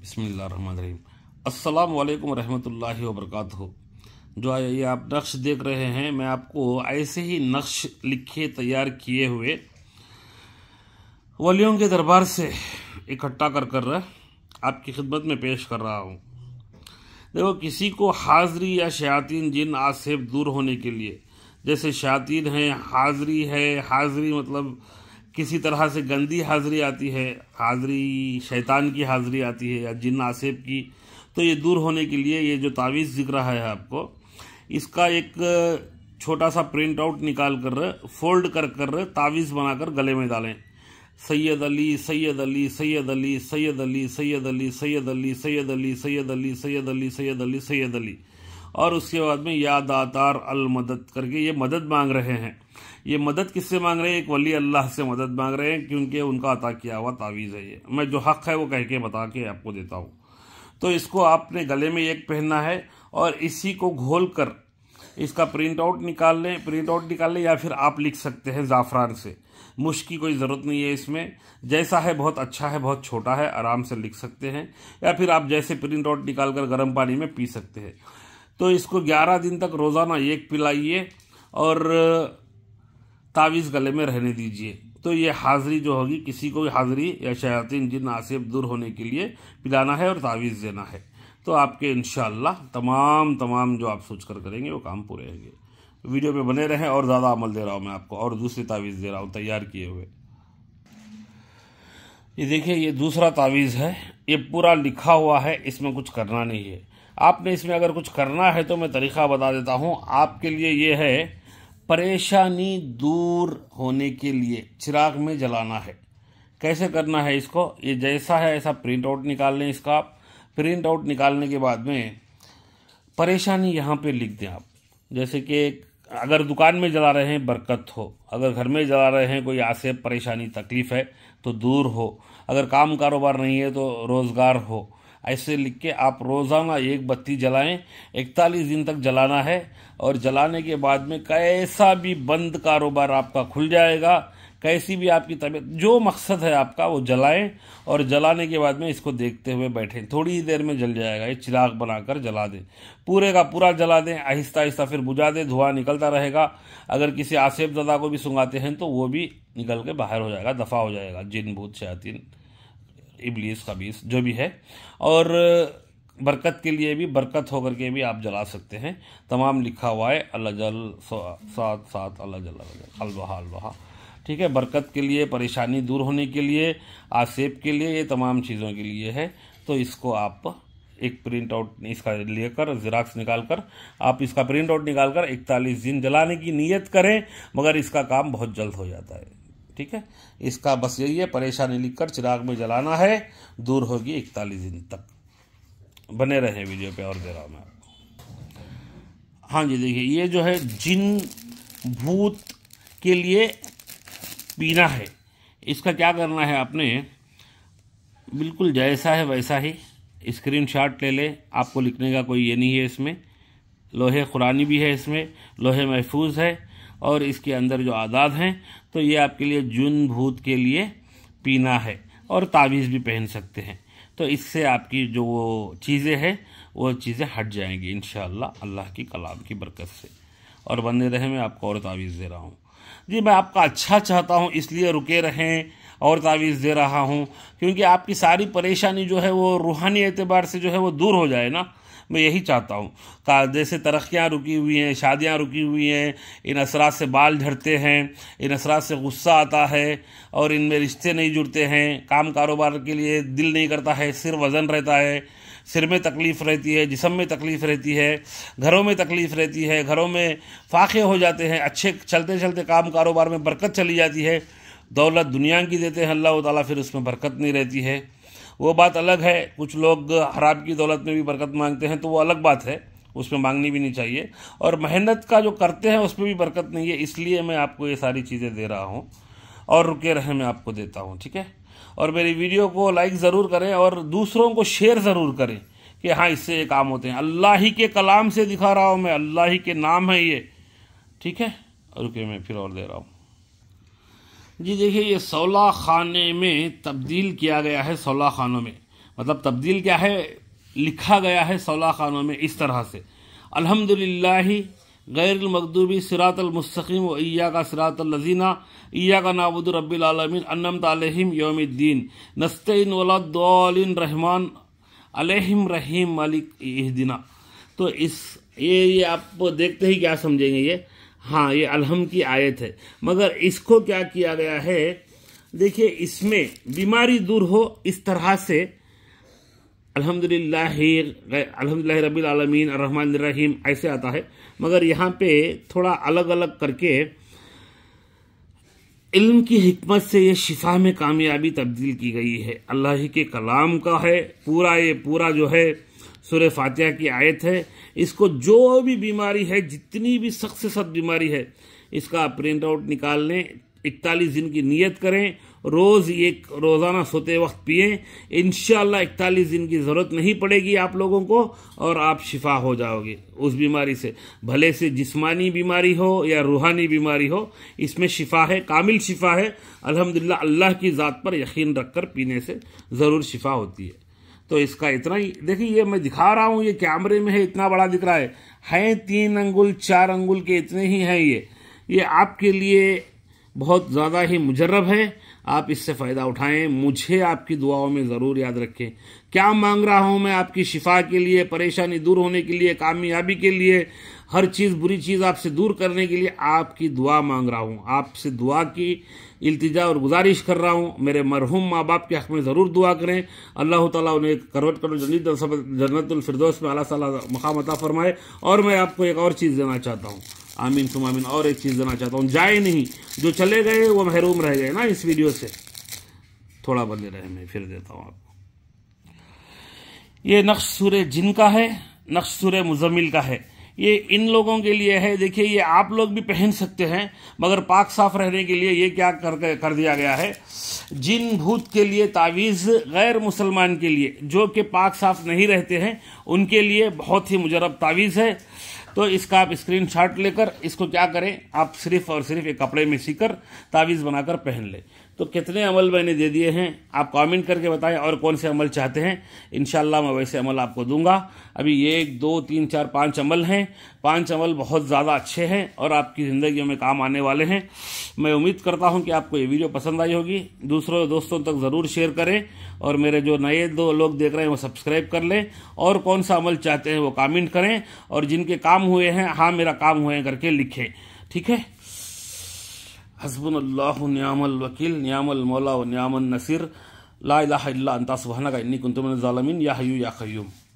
बसमीम अल्लाम रहमतुल्ला वबरकत जो ये आप नक्श देख रहे हैं मैं आपको ऐसे ही नक्श लिखे तैयार किए हुए वलियों के दरबार से इकट्ठा कर कर आपकी खिदमत में पेश कर रहा हूँ देखो किसी को हाजिरी या शयातीन जिन आसेब दूर होने के लिए जैसे शयातीन है हाज़री है हाज़री मतलब किसी तरह से गंदी हाजिरी आती है हाजिरी शैतान की हाजिरी आती है या जिन आसेब की तो ये दूर होने के लिए ये जो तावीज़ दिख रहा है आपको इसका एक छोटा सा प्रिंट आउट निकाल कर फोल्ड कर कर तावीज़ बनाकर गले में डालें सैयद अली सैयद अली सैयद अली सैयद अली सैयद अली सैयद अली सैयद अली सैयद अली सैयद अली सैयद अली सैयद अली और उसके बाद में याद आतार अल मदद करके ये मदद मांग रहे हैं ये मदद किससे मांग रहे हैं एक वली अल्लाह से मदद मांग रहे हैं क्योंकि उनका अता किया हुआ तावीज़ है ये मैं जो हक़ है वो कह के बता के आपको देता हूँ तो इसको आपने गले में एक पहनना है और इसी को घोल कर इसका प्रिंट आउट निकाल लें प्रिंट आउट निकाल लें या फिर आप लिख सकते हैं ज़ाफ़रान से मुश्क की कोई ज़रूरत नहीं है इसमें जैसा है बहुत अच्छा है बहुत छोटा है आराम से लिख सकते हैं या फिर आप जैसे प्रिंट आउट निकाल कर गर्म पानी में पी सकते हैं तो इसको 11 दिन तक रोज़ाना एक पिलाइए और तावीज़ गले में रहने दीजिए तो ये हाजिरी जो होगी किसी को भी हाजिरी या शयातिन जिन आसिब दूर होने के लिए पिलाना है और तावीज़ देना है तो आपके इन तमाम तमाम जो आप सोच कर करेंगे वो काम पूरे होंगे वीडियो पे बने रहें और ज़्यादा अमल दे रहा हूँ मैं आपको और दूसरी तावीज़ दे रहा हूँ तैयार किए हुए ये देखिए ये दूसरा तावीज़ है ये पूरा लिखा हुआ है इसमें कुछ करना नहीं है आपने इसमें अगर कुछ करना है तो मैं तरीक़ा बता देता हूँ आपके लिए ये है परेशानी दूर होने के लिए चिराग में जलाना है कैसे करना है इसको ये जैसा है ऐसा प्रिंट आउट निकाल लें इसका आप प्रिंट आउट निकालने के बाद में परेशानी यहाँ पे लिख दें आप जैसे कि अगर दुकान में जला रहे हैं बरकत हो अगर घर में जला रहे हैं कोई आसे परेशानी तकलीफ़ है तो दूर हो अगर काम कारोबार नहीं है तो रोज़गार हो ऐसे लिख के आप रोज़ाना एक बत्ती जलाएं इकतालीस दिन तक जलाना है और जलाने के बाद में कैसा भी बंद कारोबार आपका खुल जाएगा कैसी भी आपकी तबीयत जो मकसद है आपका वो जलाएं और जलाने के बाद में इसको देखते हुए बैठें थोड़ी ही देर में जल जाएगा ये चिराग बनाकर जला दें पूरे का पूरा जला दें आहिस्ता आहिस्ता फिर बुझा दें धुआं निकलता रहेगा अगर किसी आसेफ दादा को भी सुंगाते हैं तो वो भी निकल के बाहर हो जाएगा दफा हो जाएगा जिन भूत शयातीन इबलीस खबीस जो भी है और बरकत के लिए भी बरकत होकर के भी आप जला सकते हैं तमाम लिखा हुआ है अल्लाह जल सात सात अल्लाह जल अलबहा अलबहा ठीक है बरकत के लिए परेशानी दूर होने के लिए आसेब के लिए ये तमाम चीज़ों के लिए है तो इसको आप एक प्रिंट आउट इसका लेकर ज़िराक्स निकाल कर आप इसका प्रिंट आउट निकाल कर इकतालीस दिन जलाने की नीयत करें मगर इसका काम बहुत जल्द हो जाता है ठीक है इसका बस यही है परेशानी लिखकर चिराग में जलाना है दूर होगी इकतालीस दिन तक बने रहें वीडियो पे और दे रहा हूँ मैं आपको हाँ जी देखिए ये जो है जिन भूत के लिए पीना है इसका क्या करना है आपने बिल्कुल जैसा है वैसा ही स्क्रीन शॉट ले लें आपको लिखने का कोई ये नहीं है इसमें लोहे कुरानी भी है इसमें लोहे महफूज है और इसके अंदर जो आदाद हैं तो ये आपके लिए जुन भूत के लिए पीना है और तावीज़ भी पहन सकते हैं तो इससे आपकी जो वो चीज़ें हैं वो चीज़ें हट जाएंगी इन अल्लाह की कलाम की बरकत से और बंदे रहे मैं आपको और तावीज़ दे रहा हूँ जी मैं आपका अच्छा चाहता हूँ इसलिए रुके रहें और तावीज़ दे रहा हूँ क्योंकि आपकी सारी परेशानी जो है वो रूहानी एतबार से जो है वो दूर हो जाए ना मैं यही चाहता हूँ का जैसे तरक्याँ रुकी हुई हैं शादियाँ रुकी हुई हैं इन असरात से बाल झड़ते हैं इन असरात से गुस्सा आता है और इनमें रिश्ते नहीं जुड़ते हैं काम कारोबार के लिए दिल नहीं करता है सिर वज़न रहता है सिर में तकलीफ़ रहती है जिसम में तकलीफ़ रहती है घरों में तकलीफ़ रहती है घरों में फाखे हो जाते हैं अच्छे चलते चलते काम कारोबार में बरकत चली जाती है दौलत दुनिया की देते हैं अल्लाह ताला फिर उसमें बरकत नहीं रहती है वो बात अलग है कुछ लोग हराब की दौलत में भी बरकत मांगते हैं तो वो अलग बात है उसमें मांगनी भी नहीं चाहिए और मेहनत का जो करते हैं उसमें भी बरकत नहीं है इसलिए मैं आपको ये सारी चीज़ें दे रहा हूँ और रुके रहे मैं आपको देता हूँ ठीक है और मेरी वीडियो को लाइक ज़रूर करें और दूसरों को शेयर ज़रूर करें कि हाँ इससे ये काम होते हैं अल्लाह ही के कलाम से दिखा रहा हूँ मैं अल्लाह ही के नाम है ये ठीक है रुके मैं फिर और दे रहा हूँ जी देखिए ये सोलह खाने में तब्दील किया गया है सोलह खानों में मतलब तब्दील क्या है लिखा गया है सोलह खानों में इस तरह से अल्हम्दुलिल्लाह गैरमकदूबी सिरातलमस्तकीम व का सिरातलजीना ईया का नाबुद रबालमीन अनम तलहम योमद्दीन नस्तिन वलाद्दौलिन रहमान अलहम रहीम मालिक दिना तो इस ये ये आप देखते ही क्या समझेंगे ये हाँ ये अलहम की आयत है मगर इसको क्या किया गया है देखिए इसमें बीमारी दूर हो इस तरह से अलहमदिल्लाहमदिल्ला रबी आलमीन रहमान रहीम ऐसे आता है मगर यहाँ पे थोड़ा अलग अलग करके इल्म की हमत से ये शिफा में कामयाबी तब्दील की गई है अल्लाह के कलाम का है पूरा ये पूरा जो है सूर्य फातिहा की आयत है इसको जो भी बीमारी है जितनी भी सख्त से सख्त बीमारी है इसका प्रिंट आउट निकाल लें इकतालीस दिन की नीयत करें रोज़ एक रोज़ाना सोते वक्त पिए इन इकतालीस दिन की ज़रूरत नहीं पड़ेगी आप लोगों को और आप शिफा हो जाओगे उस बीमारी से भले से जिस्मानी बीमारी हो या रूहानी बीमारी हो इसमें शिफा है कामिल शिफा है अल्हम्दुलिल्लाह अल्लाह की ज़ात पर यकीन रखकर पीने से ज़रूर शिफा होती है तो इसका इतना ही देखिए ये मैं दिखा रहा हूं ये कैमरे में है इतना बड़ा दिख रहा है हैं तीन अंगुल चार अंगुल के इतने ही हैं ये ये आपके लिए बहुत ज़्यादा ही मुजरब है आप इससे फ़ायदा उठाएं मुझे आपकी दुआओं में ज़रूर याद रखें क्या मांग रहा हूं मैं आपकी शिफा के लिए परेशानी दूर होने के लिए कामयाबी के लिए हर चीज़ बुरी चीज़ आपसे दूर करने के लिए आपकी दुआ मांग रहा हूँ आपसे दुआ की इल्तिजा और गुजारिश कर रहा हूँ मेरे मरहूम माँ बाप के हक़ में ज़रूर दुआ करें अल्लाह ताला उन्हें करवट करो जन्नत जन्नतफरदोस में अल्लाह ताला मकामता फरमाए और मैं आपको एक और चीज़ देना चाहता हूँ आमीन तुम आमीन और एक चीज़ देना चाहता हूँ जाए नहीं जो चले गए वो महरूम रह गए ना इस वीडियो से थोड़ा बंदे रहे मैं फिर देता हूँ आपको ये नक्श सूर्य जिन का है नक्श सूर्य मुजमिल का है ये इन लोगों के लिए है देखिए ये आप लोग भी पहन सकते हैं मगर पाक साफ रहने के लिए ये क्या कर कर दिया गया है जिन भूत के लिए तावीज़ गैर मुसलमान के लिए जो कि पाक साफ नहीं रहते हैं उनके लिए बहुत ही मुजरब तावीज़ है तो इसका आप स्क्रीन शॉट लेकर इसको क्या करें आप सिर्फ और सिर्फ एक कपड़े में सीकर तावीज़ बनाकर पहन लें तो कितने अमल मैंने दे दिए हैं आप कमेंट करके बताएं और कौन से अमल चाहते हैं इन मैं वैसे अमल आपको दूंगा अभी एक दो तीन चार पांच अमल हैं पांच अमल बहुत ज़्यादा अच्छे हैं और आपकी ज़िंदगी में काम आने वाले हैं मैं उम्मीद करता हूं कि आपको ये वीडियो पसंद आई होगी दूसरों दोस्तों तक ज़रूर शेयर करें और मेरे जो नए दो लोग देख रहे हैं वो सब्सक्राइब कर लें और कौन सा अमल चाहते हैं वो कामेंट करें और जिनके काम हुए हैं हाँ मेरा काम हुए करके लिखें ठीक है حسبنا الله نعم الوكيل نعم المولى ونعم النصير لا إله إلا أنت سبحانك إني كنت من الظالمين يا حي يا قيوم